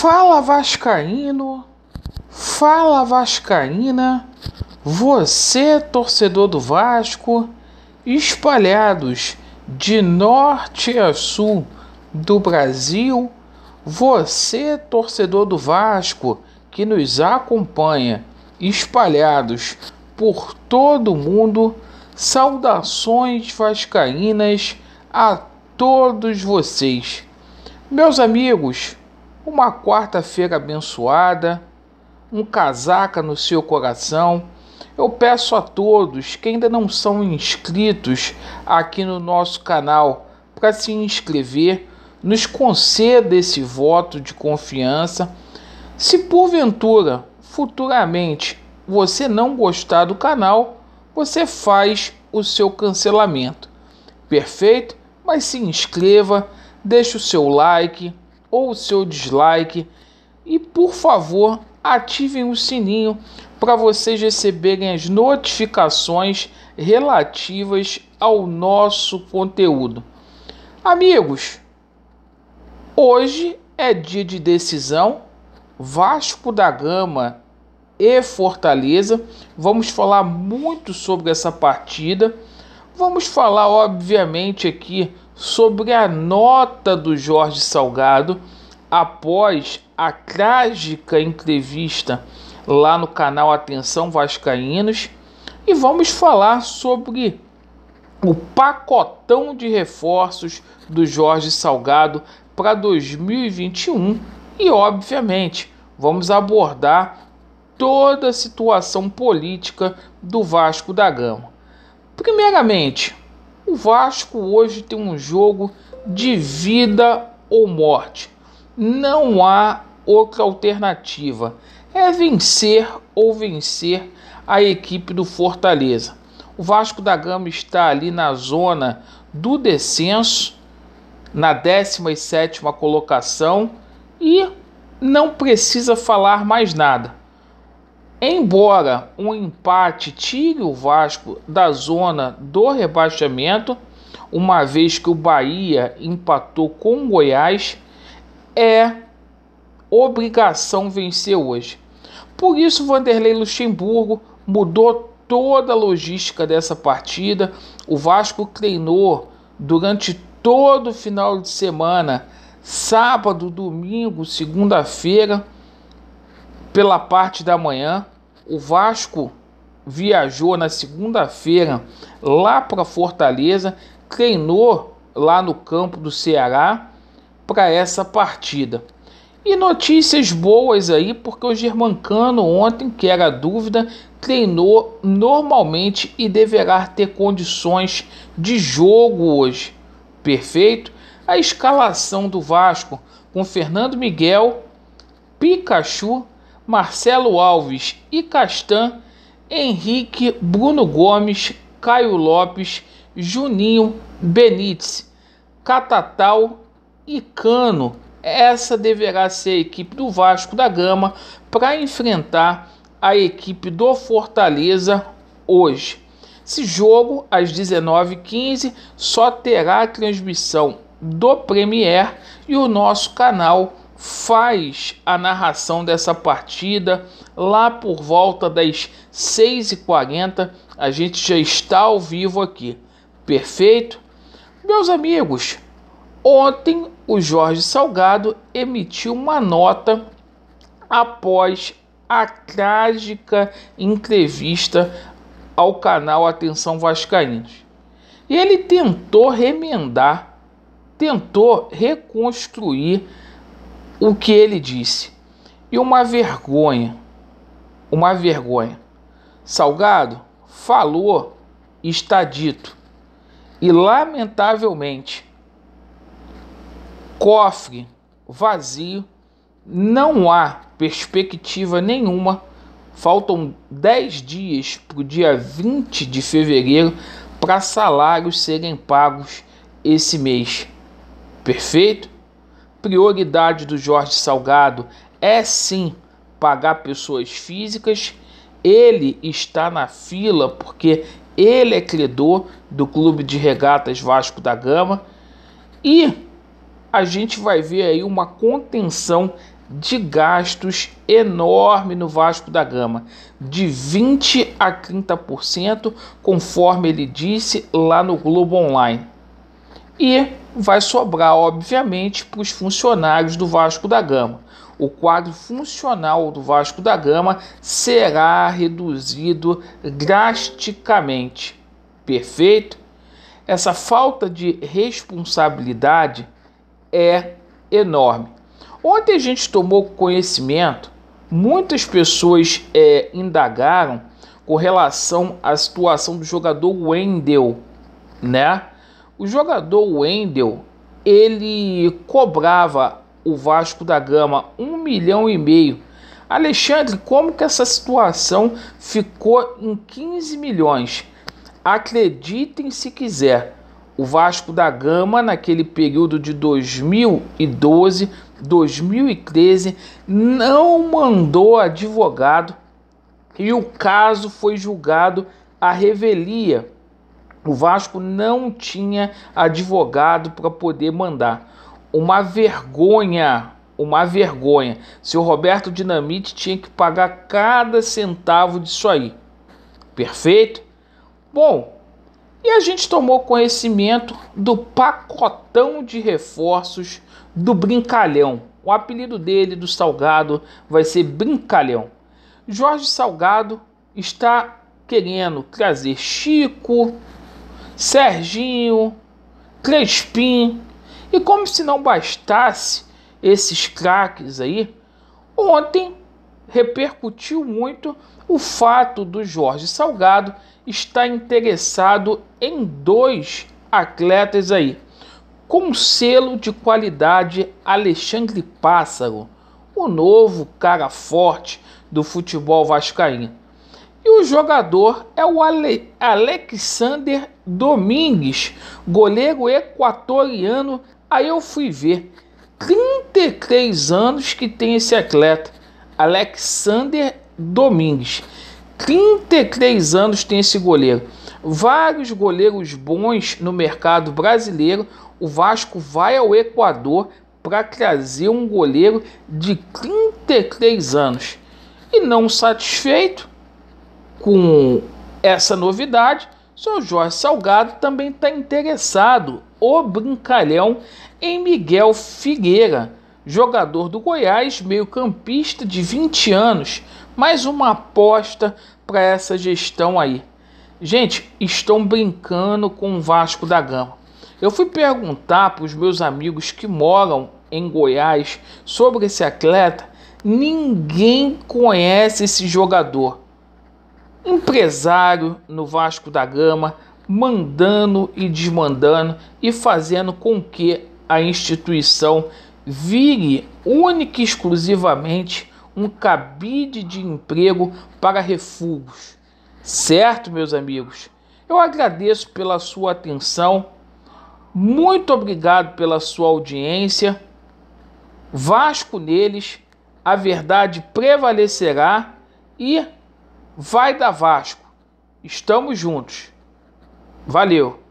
Fala Vascaíno, fala Vascaína, você torcedor do Vasco, espalhados de norte a sul do Brasil, você torcedor do Vasco que nos acompanha, espalhados por todo o mundo, saudações vascaínas a todos vocês. Meus amigos, uma quarta-feira abençoada, um casaca no seu coração. Eu peço a todos que ainda não são inscritos aqui no nosso canal para se inscrever, nos conceda esse voto de confiança. Se porventura, futuramente, você não gostar do canal, você faz o seu cancelamento. Perfeito? Mas se inscreva, deixe o seu like, ou o seu dislike e por favor ativem o sininho para vocês receberem as notificações relativas ao nosso conteúdo. Amigos, hoje é dia de decisão. Vasco da Gama e Fortaleza. Vamos falar muito sobre essa partida. Vamos falar, obviamente, aqui sobre a nota do Jorge Salgado após a trágica entrevista lá no canal Atenção Vascaínos e vamos falar sobre o pacotão de reforços do Jorge Salgado para 2021 e, obviamente, vamos abordar toda a situação política do Vasco da Gama. Primeiramente, o Vasco hoje tem um jogo de vida ou morte. Não há outra alternativa. É vencer ou vencer a equipe do Fortaleza. O Vasco da Gama está ali na zona do descenso, na 17 colocação e não precisa falar mais nada. Embora um empate tire o Vasco da zona do rebaixamento, uma vez que o Bahia empatou com o Goiás, é obrigação vencer hoje. Por isso, Vanderlei Luxemburgo mudou toda a logística dessa partida. O Vasco treinou durante todo o final de semana, sábado, domingo, segunda-feira pela parte da manhã, o Vasco viajou na segunda-feira lá para Fortaleza, treinou lá no campo do Ceará para essa partida. E notícias boas aí, porque o Germancano ontem, que era dúvida, treinou normalmente e deverá ter condições de jogo hoje. Perfeito? A escalação do Vasco com Fernando Miguel, Pikachu, Marcelo Alves e Castan, Henrique, Bruno Gomes, Caio Lopes, Juninho, Benítez, Catatal e Cano. Essa deverá ser a equipe do Vasco da Gama para enfrentar a equipe do Fortaleza hoje. Esse jogo, às 19h15, só terá transmissão do Premier e o nosso canal faz a narração dessa partida lá por volta das 6h40. A gente já está ao vivo aqui. Perfeito? Meus amigos, ontem o Jorge Salgado emitiu uma nota após a trágica entrevista ao canal Atenção Vascaínos. E ele tentou remendar, tentou reconstruir o que ele disse. E uma vergonha, uma vergonha. Salgado falou, está dito. E lamentavelmente, cofre vazio, não há perspectiva nenhuma. Faltam 10 dias para o dia 20 de fevereiro para salários serem pagos esse mês. Perfeito? prioridade do Jorge Salgado é sim pagar pessoas físicas. Ele está na fila porque ele é credor do Clube de Regatas Vasco da Gama e a gente vai ver aí uma contenção de gastos enorme no Vasco da Gama, de 20 a 30%, conforme ele disse lá no Globo Online e vai sobrar, obviamente, para os funcionários do Vasco da Gama. O quadro funcional do Vasco da Gama será reduzido drasticamente. Perfeito? Essa falta de responsabilidade é enorme. Ontem a gente tomou conhecimento, muitas pessoas é, indagaram com relação à situação do jogador Wendel, né? O jogador Wendel, ele cobrava o Vasco da Gama um milhão e meio. Alexandre, como que essa situação ficou em 15 milhões? Acreditem se quiser. O Vasco da Gama, naquele período de 2012, 2013, não mandou advogado e o caso foi julgado à revelia. O Vasco não tinha advogado para poder mandar. Uma vergonha, uma vergonha. Seu Roberto Dinamite tinha que pagar cada centavo disso aí. Perfeito? Bom, e a gente tomou conhecimento do pacotão de reforços do Brincalhão. O apelido dele, do Salgado, vai ser Brincalhão. Jorge Salgado está querendo trazer Chico, Serginho, Crespim. E como se não bastasse esses craques aí, ontem repercutiu muito o fato do Jorge Salgado estar interessado em dois atletas aí, com selo de qualidade Alexandre Pássaro, o novo cara forte do futebol vascaíno. E o jogador é o Ale Alexander Domingues, goleiro equatoriano. Aí eu fui ver. 33 anos que tem esse atleta, Alexander Domingues. 33 anos tem esse goleiro. Vários goleiros bons no mercado brasileiro. O Vasco vai ao Equador para trazer um goleiro de 33 anos. E não satisfeito com essa novidade, são Jorge Salgado também está interessado, o brincalhão, em Miguel Figueira, jogador do Goiás, meio-campista de 20 anos. Mais uma aposta para essa gestão aí. Gente, estão brincando com o Vasco da Gama. Eu fui perguntar para os meus amigos que moram em Goiás sobre esse atleta. Ninguém conhece esse jogador empresário no Vasco da Gama, mandando e desmandando e fazendo com que a instituição vire única e exclusivamente um cabide de emprego para refugos. Certo, meus amigos? Eu agradeço pela sua atenção. Muito obrigado pela sua audiência. Vasco neles, a verdade prevalecerá e Vai da Vasco. Estamos juntos. Valeu.